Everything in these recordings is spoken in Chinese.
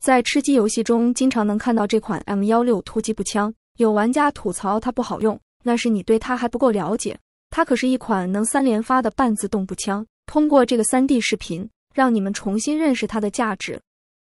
在吃鸡游戏中，经常能看到这款 M16 突击步枪。有玩家吐槽它不好用，那是你对它还不够了解。它可是一款能三连发的半自动步枪。通过这个 3D 视频，让你们重新认识它的价值。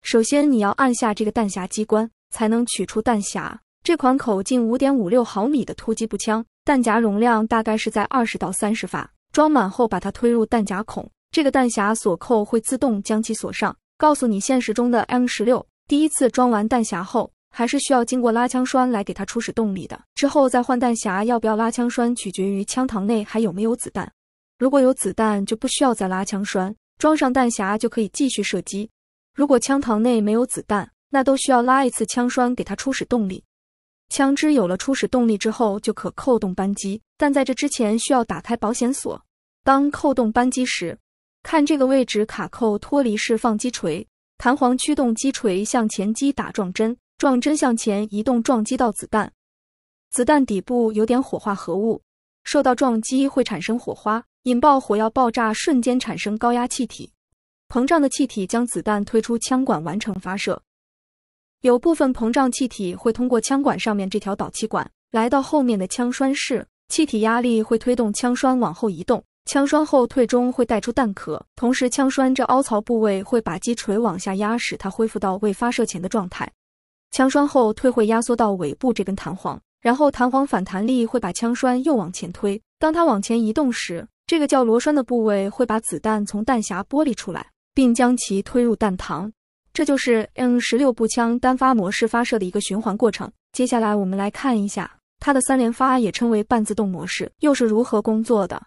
首先，你要按下这个弹匣机关，才能取出弹匣。这款口径5.56毫米的突击步枪，弹夹容量大概是在20到30发。装满后，把它推入弹夹孔，这个弹匣锁扣会自动将其锁上。告诉你，现实中的 M 十六，第一次装完弹匣后，还是需要经过拉枪栓来给它初始动力的。之后再换弹匣，要不要拉枪栓，取决于枪膛内还有没有子弹。如果有子弹，就不需要再拉枪栓，装上弹匣就可以继续射击。如果枪膛内没有子弹，那都需要拉一次枪栓，给它初始动力。枪支有了初始动力之后，就可扣动扳机，但在这之前需要打开保险锁。当扣动扳机时，看这个位置，卡扣脱离式放击锤，弹簧驱动击锤向前击打撞针，撞针向前移动撞击到子弹，子弹底部有点火化合物，受到撞击会产生火花，引爆火药爆炸，瞬间产生高压气体，膨胀的气体将子弹推出枪管，完成发射。有部分膨胀气体会通过枪管上面这条导气管来到后面的枪栓室，气体压力会推动枪栓往后移动。枪栓后退中会带出弹壳，同时枪栓这凹槽部位会把击锤往下压，使它恢复到未发射前的状态。枪栓后退会压缩到尾部这根弹簧，然后弹簧反弹力会把枪栓又往前推。当它往前移动时，这个叫螺栓的部位会把子弹从弹匣剥离出来，并将其推入弹膛。这就是 M 十六步枪单发模式发射的一个循环过程。接下来我们来看一下它的三连发，也称为半自动模式，又是如何工作的。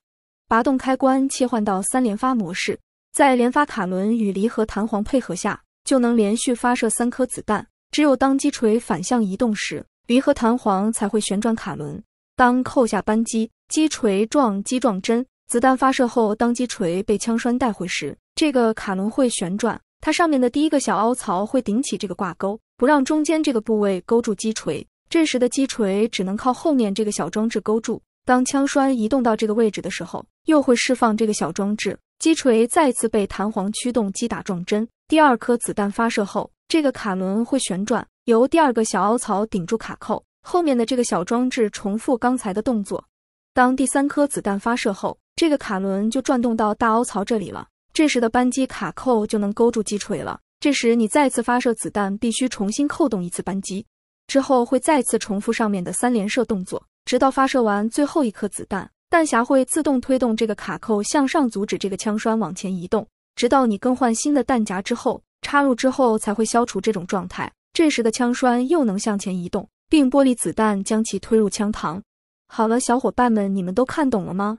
拔动开关，切换到三连发模式，在连发卡轮与离合弹簧配合下，就能连续发射三颗子弹。只有当击锤反向移动时，离合弹簧才会旋转卡轮。当扣下扳机，击锤撞击撞针，子弹发射后，当击锤被枪栓带回时，这个卡轮会旋转，它上面的第一个小凹槽会顶起这个挂钩，不让中间这个部位勾住击锤。这时的击锤只能靠后面这个小装置勾住。当枪栓移动到这个位置的时候，又会释放这个小装置，击锤再次被弹簧驱动击打撞针。第二颗子弹发射后，这个卡轮会旋转，由第二个小凹槽顶住卡扣，后面的这个小装置重复刚才的动作。当第三颗子弹发射后，这个卡轮就转动到大凹槽这里了，这时的扳机卡扣就能勾住击锤了。这时你再次发射子弹，必须重新扣动一次扳机，之后会再次重复上面的三连射动作。直到发射完最后一颗子弹，弹匣会自动推动这个卡扣向上，阻止这个枪栓往前移动。直到你更换新的弹夹之后，插入之后才会消除这种状态。这时的枪栓又能向前移动，并剥离子弹，将其推入枪膛。好了，小伙伴们，你们都看懂了吗？